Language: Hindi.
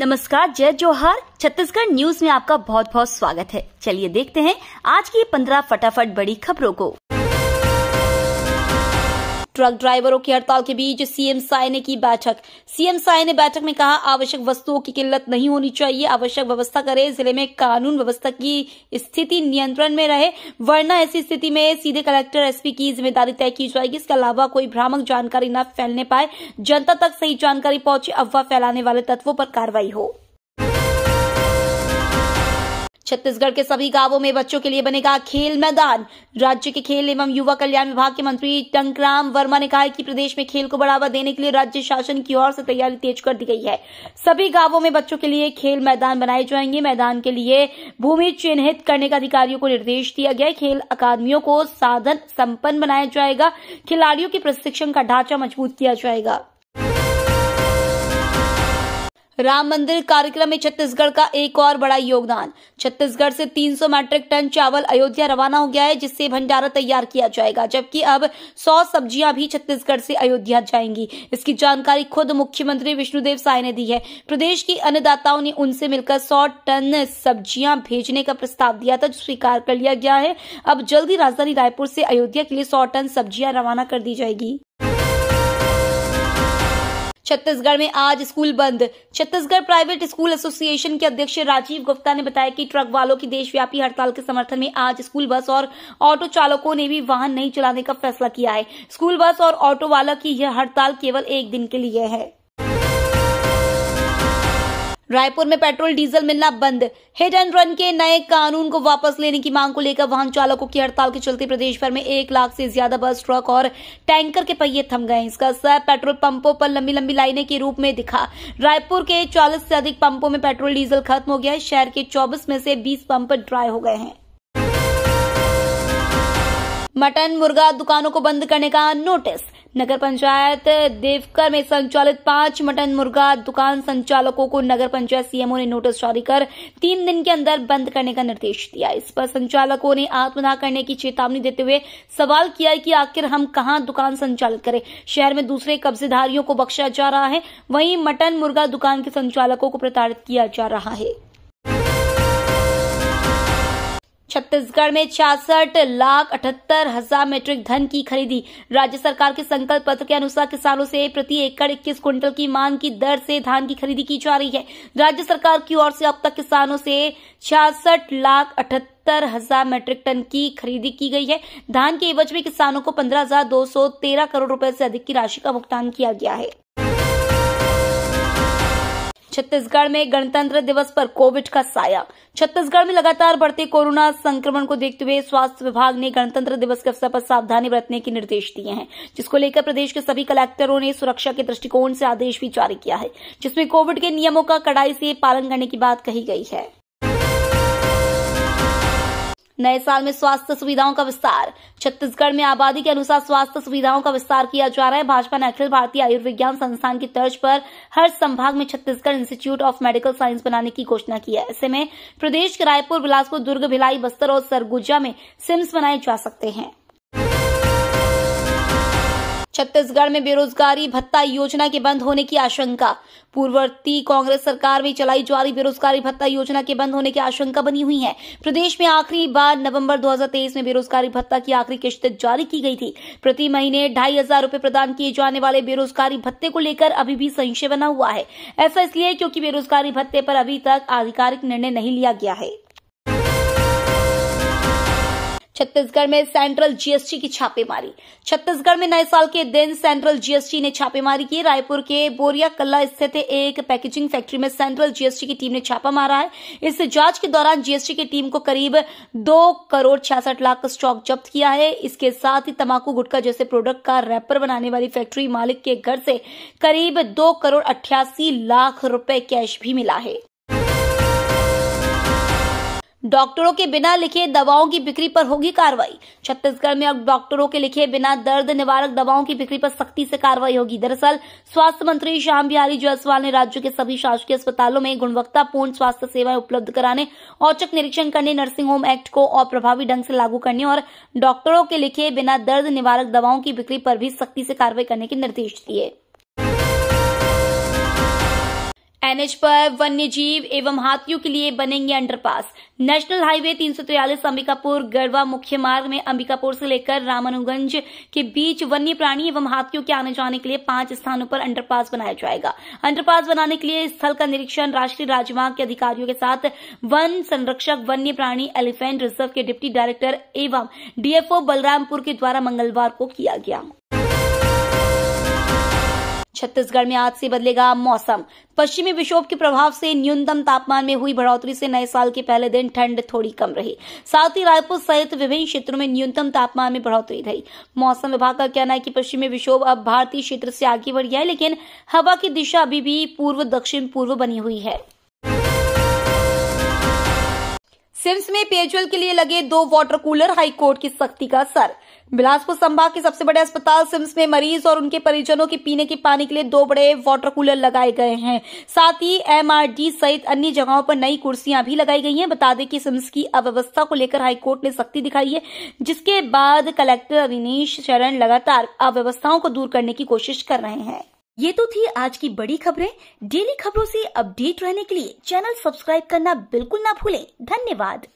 नमस्कार जय जोहार छत्तीसगढ़ न्यूज में आपका बहुत बहुत स्वागत है चलिए देखते हैं आज की पंद्रह फटाफट बड़ी खबरों को ट्रक ड्राइवरों की हड़ताल के बीच सीएम साय ने की बैठक सीएम साय ने बैठक में कहा आवश्यक वस्तुओं की किल्लत नहीं होनी चाहिए आवश्यक व्यवस्था करे जिले में कानून व्यवस्था की स्थिति नियंत्रण में रहे वरना ऐसी स्थिति में सीधे कलेक्टर एसपी की जिम्मेदारी तय की जाएगी इसके अलावा कोई भ्रामक जानकारी न फैलने पाए जनता तक सही जानकारी पहुंचे अफवाह फैलाने वाले तत्वों पर कार्रवाई हो छत्तीसगढ़ के सभी गांवों में बच्चों के लिए बनेगा खेल मैदान राज्य के खेल एवं युवा कल्याण विभाग के मंत्री टंकराम वर्मा ने कहा है कि प्रदेश में खेल को बढ़ावा देने के लिए राज्य शासन की ओर से तैयारी तेज कर दी गई है सभी गांवों में बच्चों के लिए खेल मैदान बनाए जाएंगे मैदान के लिए भूमि चिन्हित करने का अधिकारियों को निर्देश दिया गया खेल अकादमियों को साधन संपन्न बनाया जाएगा खिलाड़ियों के प्रशिक्षण का ढांचा मजबूत किया जाएगा राम मंदिर कार्यक्रम में छत्तीसगढ़ का एक और बड़ा योगदान छत्तीसगढ़ से 300 मैट्रिक टन चावल अयोध्या रवाना हो गया है जिससे भंडारा तैयार किया जाएगा जबकि अब 100 सब्जियां भी छत्तीसगढ़ से अयोध्या जाएंगी इसकी जानकारी खुद मुख्यमंत्री विष्णुदेव साय ने दी है प्रदेश की अन्नदाताओं ने उनसे मिलकर सौ टन सब्जियां भेजने का प्रस्ताव दिया था जो स्वीकार कर लिया गया है अब जल्द ही राजधानी रायपुर से अयोध्या के लिए सौ टन सब्जियां रवाना कर दी जाएगी छत्तीसगढ़ में आज स्कूल बंद छत्तीसगढ़ प्राइवेट स्कूल एसोसिएशन के अध्यक्ष राजीव गुप्ता ने बताया कि ट्रक वालों की देशव्यापी हड़ताल के समर्थन में आज स्कूल बस और ऑटो चालकों ने भी वाहन नहीं चलाने का फैसला किया है स्कूल बस और ऑटो वालों की यह हड़ताल केवल एक दिन के लिए है रायपुर में पेट्रोल डीजल मिलना बंद हिट एंड रन के नए कानून को वापस लेने की मांग को लेकर वाहन चालकों की हड़ताल के चलते प्रदेश भर में एक लाख से ज्यादा बस ट्रक और टैंकर के पहिए थम गए इसका असर पेट्रोल पंपों पर लंबी लंबी लाइने के रूप में दिखा रायपुर के चालीस से अधिक पंपों में पेट्रोल डीजल खत्म हो गया है शहर के चौबीस में से बीस पंप ड्राई हो गए हैं मटन मुर्गा दुकानों को बंद करने का नोटिस नगर पंचायत देवकर में संचालित पांच मटन मुर्गा दुकान संचालकों को नगर पंचायत सीएमओ ने नोटिस जारी कर तीन दिन के अंदर बंद करने का निर्देश दिया इस पर संचालकों ने आत्मदाह करने की चेतावनी देते हुए सवाल किया कि आखिर हम कहां दुकान संचालित करें शहर में दूसरे कब्जेधारियों को बख्शा जा रहा है वहीं मटन मुर्गा दुकान के संचालकों को प्रताड़ित किया जा रहा है छत्तीसगढ़ में छियासठ लाख अठहत्तर हजार मेट्रिक धन की खरीदी राज्य सरकार के संकल्प पत्र के अनुसार किसानों से प्रति एकड़ इक्कीस क्विंटल की मांग की दर से धान की खरीदी की जा रही है राज्य सरकार की ओर से अब तक किसानों से छियासठ लाख अठहत्तर हजार मेट्रिक टन की खरीदी की गई है धान के एवज में किसानों को पंद्रह हजार दो सौ तेरह करोड़ रुपए से अधिक की राशि का भुगतान किया गया है छत्तीसगढ़ में गणतंत्र दिवस पर कोविड का साया छत्तीसगढ़ में लगातार बढ़ते कोरोना संक्रमण को देखते हुए स्वास्थ्य विभाग ने गणतंत्र दिवस के अवसर पर सावधानी बरतने के निर्देश दिए हैं जिसको लेकर प्रदेश के सभी कलेक्टरों ने सुरक्षा के दृष्टिकोण से आदेश भी जारी किया है जिसमें कोविड के नियमों का कड़ाई से पालन करने की बात कही गई है नए साल में स्वास्थ्य सुविधाओं का विस्तार छत्तीसगढ़ में आबादी के अनुसार स्वास्थ्य सुविधाओं का विस्तार किया जा रहा है भाजपा ने अखिल भारतीय आयुर्विज्ञान संस्थान की तर्ज पर हर संभाग में Chhattisgarh institute of medical science बनाने की घोषणा की है ऐसे में प्रदेश के रायपुर बिलासपुर दुर्ग भिलाई बस्तर और सरगुजा में सिम्स बनाए जा सकते हैं छत्तीसगढ़ में बेरोजगारी भत्ता योजना के बंद होने की आशंका पूर्ववर्ती कांग्रेस सरकार में चलाई जा रही बेरोजगारी भत्ता योजना के बंद होने की आशंका बनी हुई है प्रदेश में आखिरी बार नवंबर 2023 में बेरोजगारी भत्ता की आखिरी किश्त जारी की गई थी प्रति महीने ढाई हजार रूपये प्रदान किए जाने वाले बेरोजगारी भत्ते को लेकर अभी भी संशय बना हुआ है ऐसा इसलिए क्योंकि बेरोजगारी भत्ते पर अभी तक आधिकारिक निर्णय नहीं लिया गया है छत्तीसगढ़ में सेंट्रल जीएसटी की छापेमारी छत्तीसगढ़ में नए साल के दिन सेंट्रल जीएसटी ने छापेमारी की रायपुर के बोरिया कल्ला स्थित एक पैकेजिंग फैक्ट्री में सेंट्रल जीएसटी की टीम ने छापा मारा है इस जांच के दौरान जीएसटी की टीम को करीब दो करोड़ छियासठ लाख का स्टॉक जब्त किया है इसके साथ ही तंबाकू गुटखा जैसे प्रोडक्ट का रैपर बनाने वाली फैक्ट्री मालिक के घर से करीब दो करोड़ अट्ठासी लाख रूपये कैश भी मिला है डॉक्टरों के बिना लिखे दवाओं की बिक्री पर होगी कार्रवाई छत्तीसगढ़ में अब डॉक्टरों के लिखे बिना दर्द निवारक दवाओं की बिक्री पर सख्ती से कार्रवाई होगी दरअसल स्वास्थ्य मंत्री श्याम बिहारी जायसवाल ने राज्य के सभी शासकीय अस्पतालों में गुणवत्तापूर्ण स्वास्थ्य सेवाएं उपलब्ध कराने औचक निरीक्षण करने नर्सिंग होम एक्ट को और प्रभावी ढंग से लागू करने और डॉक्टरों के लिखे बिना दर्द निवारक दवाओं की बिक्री पर भी सख्ती से कार्रवाई करने के निर्देश दिए एनएच पर वन्य जीव एवं हाथियों के लिए बनेंगे अंडरपास नेशनल हाईवे तीन सौ तिरालीस अंबिकापुर गढ़वा मुख्य मार्ग में अंबिकापुर से लेकर रामानुगंज के बीच वन्य प्राणी एवं हाथियों के आने जाने के लिए पांच स्थानों पर अंडरपास बनाया जाएगा अंडरपास बनाने के लिए स्थल का निरीक्षण राष्ट्रीय राजमार्ग के अधिकारियों के साथ वन संरक्षक वन्य प्राणी एलिफेंट रिजर्व के डिप्टी डायरेक्टर एवं डीएफओ बलरामपुर के द्वारा मंगलवार को किया गया छत्तीसगढ़ में आज से बदलेगा मौसम पश्चिमी विक्षोभ के प्रभाव से न्यूनतम तापमान में हुई बढ़ोतरी से नए साल के पहले दिन ठंड थोड़ी कम रही साथ ही रायपुर सहित विभिन्न क्षेत्रों में न्यूनतम तापमान में बढ़ोतरी रही मौसम विभाग का कहना है कि पश्चिमी विक्षोभ अब भारतीय क्षेत्र से आगे बढ़ गया है लेकिन हवा की दिशा अभी भी पूर्व दक्षिण पूर्व बनी हुई है सिम्स में पेयजल के लिए लगे दो वाटर कूलर हाईकोर्ट की सख्ती का असर बिलासपुर संभाग के सबसे बड़े अस्पताल सिम्स में मरीज और उनके परिजनों के पीने के पानी के लिए दो बड़े वाटर कूलर लगाए गए हैं साथ ही एमआरडी सहित अन्य जगहों पर नई कुर्सियां भी लगाई गई हैं बता दें कि सिम्स की अव्यवस्था को लेकर हाईकोर्ट ने सख्ती दिखाई है जिसके बाद कलेक्टर अविनीश शरण लगातार अव्यवस्थाओं को दूर करने की कोशिश कर रहे हैं ये तो थी आज की बड़ी खबरें डेली खबरों से अपडेट रहने के लिए चैनल सब्सक्राइब करना बिल्कुल ना भूलें धन्यवाद